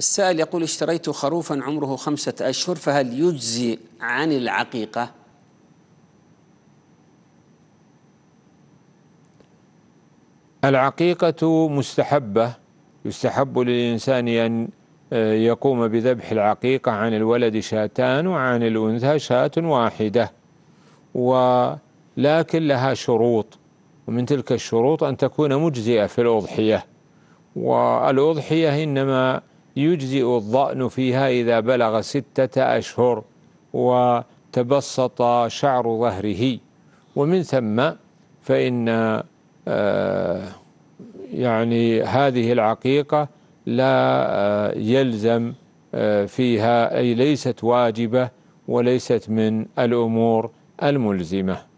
السائل يقول اشتريت خروفا عمره خمسة أشهر فهل يجزي عن العقيقة العقيقة مستحبة يستحب للإنسان أن آه، يقوم بذبح العقيقة عن الولد شاتان وعن الأنثى شاة واحدة ولكن لها شروط ومن تلك الشروط أن تكون مجزئة في الأضحية والأضحية إنما يجزئ الضأن فيها إذا بلغ ستة أشهر وتبسط شعر ظهره ومن ثم فإن آه، يعني هذه العقيقة لا آه، يلزم آه، فيها أي ليست واجبة وليست من الأمور الملزمه